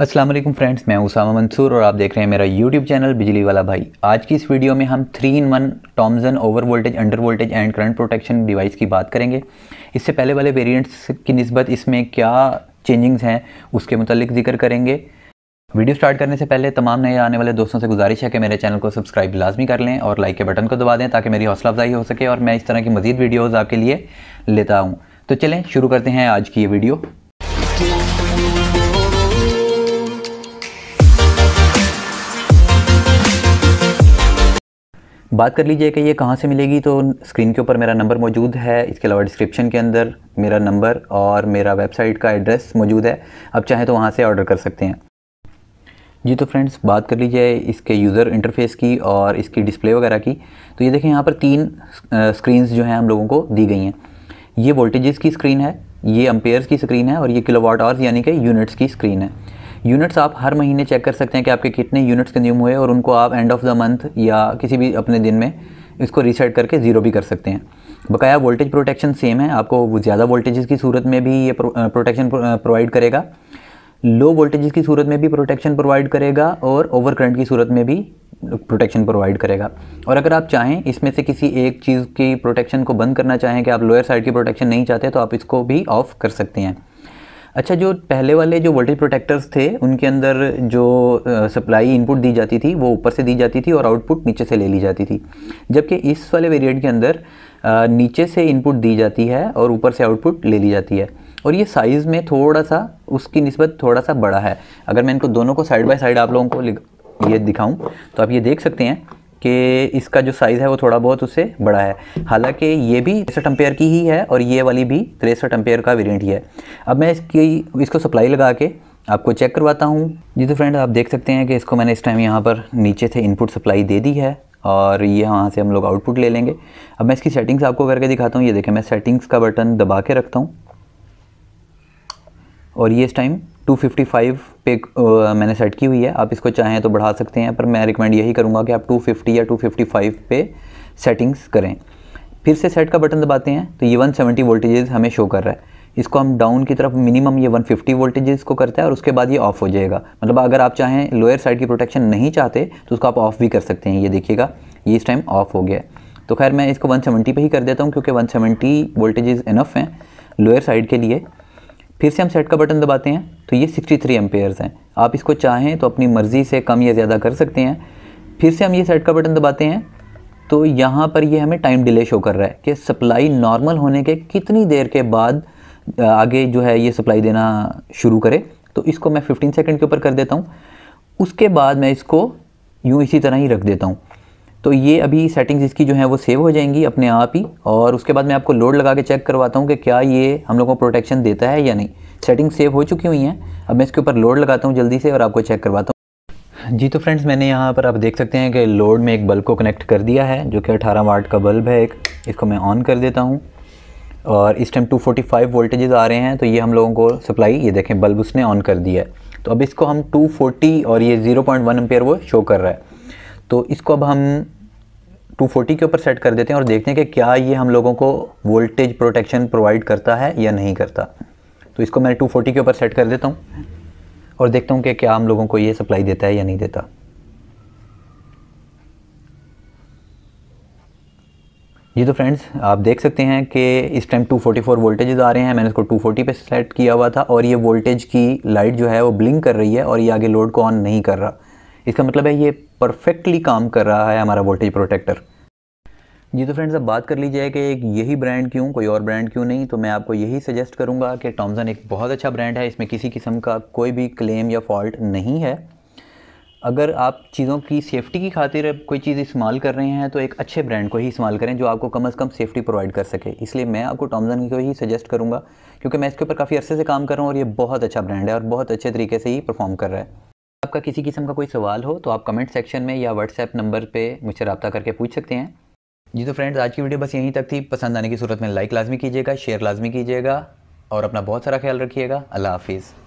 अस्सलाम वालेकुम फ्रेंड्स मैं उसामा मंसूर और आप देख रहे हैं मेरा यूट्यूब चैनल बिजली वाला भाई आज की इस वीडियो में हम three in one Tomzn over voltage under voltage and current protection device की बात करेंगे इससे पहले वाले वेरिएंट्स की नस्बत इसमें क्या चेंजिंग्स हैं उसके मतलब जिक्र करेंगे वीडियो स्टार्ट करने से पहले तमाम नए आने वाले दोस्तों से गुजारिश है कि मेरे चैनल को सब्सक्राइब लाजमी कर लें और लाइक के बटन को दबा दें ताकि मेरी हौसला अफजाई हो सके और मैं इस तरह की मज़ीद वीडियोज़ आपके लिए लेता हूँ तो चलें शुरू करते हैं आज की ये वीडियो बात कर लीजिए कि ये कहाँ से मिलेगी तो स्क्रीन के ऊपर मेरा नंबर मौजूद है इसके अलावा डिस्क्रिप्शन के अंदर मेरा नंबर और मेरा वेबसाइट का एड्रेस मौजूद है आप चाहें तो वहाँ से ऑर्डर कर सकते हैं जी तो फ्रेंड्स बात कर लीजिए इसके यूज़र इंटरफेस की और इसकी डिस्प्ले वगैरह की तो ये देखें यहाँ पर तीन स्क्रीनस जो हैं हम लोगों को दी गई हैं ये वोल्टेजेस की स्क्रीन है ये अम्पेयर्स की स्क्रीन है और ये किलोवाट आवर्स यानी कि यूनिट्स की स्क्रीन है यूनिट्स आप हर महीने चेक कर सकते हैं कि आपके कितने यूनिट्स कंज्यूम हुए और उनको आप एंड ऑफ द मंथ या किसी भी अपने दिन में इसको रीसेट करके ज़ीरो भी कर सकते हैं बकाया वोल्टेज प्रोटेक्शन सेम है आपको ज़्यादा वोल्टेजेस की सूरत में भी ये प्रोटेक्शन प्रोवाइड करेगा लो वोल्टेजेस की सूरत में भी प्रोटेक्शन प्रोवाइड करेगा और ओवर करंट की सूरत में भी प्रोटेक्शन प्रोवाइड करेगा और अगर आप चाहें इसमें से किसी एक चीज़ की प्रोटेक्शन को बंद करना चाहें कि आप लोअर साइड की प्रोटेक्शन नहीं चाहते तो आप इसको भी ऑफ कर सकते हैं अच्छा जो पहले वाले जो वोल्टेज प्रोटेक्टर्स थे उनके अंदर जो सप्लाई इनपुट दी जाती थी वो ऊपर से दी जाती थी और आउटपुट नीचे से ले ली जाती थी जबकि इस वाले वेरिएंट के अंदर नीचे से इनपुट दी जाती है और ऊपर से आउटपुट ले ली जाती है और ये साइज़ में थोड़ा सा उसकी नस्बत थोड़ा सा बड़ा है अगर मैं इनको दोनों को साइड बाई साइड आप लोगों को ये दिखाऊँ तो आप ये देख सकते हैं कि इसका जो साइज़ है वो थोड़ा बहुत उससे बड़ा है हालांकि ये भी तिरसठ एम्पेयर की ही है और ये वाली भी तिरसठ एम्पेयर का वेरियंट ही है अब मैं इसकी इसको सप्लाई लगा के आपको चेक करवाता हूँ जी तो फ्रेंड आप देख सकते हैं कि इसको मैंने इस टाइम यहाँ पर नीचे से इनपुट सप्लाई दे दी है और ये वहाँ से हम लोग आउटपुट ले लेंगे अब मैं इसकी सेटिंग्स आपको करके दिखाता हूँ ये देखें मैं सेटिंग्स का बटन दबा के रखता हूँ और ये इस टाइम 255 पे मैंने सेट की हुई है आप इसको चाहें तो बढ़ा सकते हैं पर मैं रिकमेंड यही करूँगा कि आप 250 या 255 पे सेटिंग्स करें फिर से सेट का बटन दबाते हैं तो ये 170 वोल्टेजेस हमें शो कर रहा है इसको हम डाउन की तरफ मिनिमम ये 150 वोल्टेजेस को करता है और उसके बाद ये ऑफ हो जाएगा मतलब अगर आप चाहें लोअर साइड की प्रोटेक्शन नहीं चाहते तो उसको आप ऑफ भी कर सकते हैं ये देखिएगा ये इस टाइम ऑफ हो गया तो खैर मैं इसको 170 पे ही कर देता हूँ क्योंकि 170 वोल्टेजेज़ इनफ हैं लोअर साइड के लिए फिर से हम सेट का बटन दबाते हैं तो ये 63 थ्री हैं आप इसको चाहें तो अपनी मर्ज़ी से कम या ज़्यादा कर सकते हैं फिर से हम ये सेट का बटन दबाते हैं तो यहाँ पर ये हमें टाइम डिले शो कर रहा है कि सप्लाई नॉर्मल होने के कितनी देर के बाद आगे जो है ये सप्लाई देना शुरू करे तो इसको मैं 15 सेकंड के ऊपर कर देता हूँ उसके बाद मैं इसको यूँ इसी तरह ही रख देता हूँ तो ये अभी सेटिंग्स इसकी जो है वो सेव हो जाएंगी अपने आप ही और उसके बाद मैं आपको लोड लगा के चेक करवाता हूँ कि क्या ये हम लोगों को प्रोटेक्शन देता है या नहीं सेटिंग सेव हो चुकी हुई हैं अब मैं इसके ऊपर लोड लगाता हूँ जल्दी से और आपको चेक करवाता हूँ जी तो फ्रेंड्स मैंने यहाँ पर आप देख सकते हैं कि लोड में एक बल्ब को कनेक्ट कर दिया है जो कि 18 वाट का बल्ब है एक इसको मैं ऑन कर देता हूँ और इस टाइम 245 वोल्टेजेज़ आ रहे हैं तो ये हम लोगों को सप्लाई ये देखें बल्ब उसने ऑन कर दिया है तो अब इसको हम 240 और ये 0.1 पॉइंट वो शो कर रहा है तो इसको अब हम 240 के ऊपर सेट कर देते हैं और देखते हैं कि क्या ये हम लोगों को वोल्टेज प्रोटेक्शन प्रोवाइड करता है या नहीं करता तो इसको मैं 240 के ऊपर सेट कर देता हूँ और देखता हूँ कि क्या हम लोगों को ये सप्लाई देता है या नहीं देता जी तो फ्रेंड्स आप देख सकते हैं कि इस टाइम 244 वोल्टेज आ रहे हैं मैंने इसको 240 पे सेट किया हुआ था और ये वोल्टेज की लाइट जो है वो ब्लिंक कर रही है और ये आगे लोड को ऑन नहीं कर रहा इसका मतलब है ये परफेक्टली काम कर रहा है हमारा वोल्टेज प्रोटेक्टर जी तो फ्रेंड्स अब बात कर लीजिए कि एक यही ब्रांड क्यों कोई और ब्रांड क्यों नहीं तो मैं आपको यही सजेस्ट करूंगा कि टॉमसन एक बहुत अच्छा ब्रांड है इसमें किसी किस्म का कोई भी क्लेम या फॉल्ट नहीं है अगर आप चीज़ों की सेफ़्टी की खातिर कोई चीज़ इस्तेमाल कर रहे हैं तो एक अच्छे ब्रांड को ही इस्तेमाल करें जो आपको कम अज़ कम सेफ़्टी प्रोवाइड कर सके इसलिए मैं आपको टॉमसन को ही सजेस्ट करूँगा क्योंकि मैं इसके ऊपर काफ़ी अर्से से काम कर रहा हूँ और ये बहुत अच्छा ब्रांड है और बहुत अच्छे तरीके से ही परफॉर्म कर रहा है आपका किसी किस्म का कोई सवाल हो तो आप कमेंट सेक्शन में या व्हाट्सएप नंबर पर मुझसे रब्ता करके पूछ सकते हैं जी तो फ्रेंड्स आज की वीडियो बस यहीं तक थी पसंद आने की सूरत में लाइक लाजमी कीजिएगा शेयर लाजमी कीजिएगा और अपना बहुत सारा ख्याल रखिएगा अल्लाह हाफिज़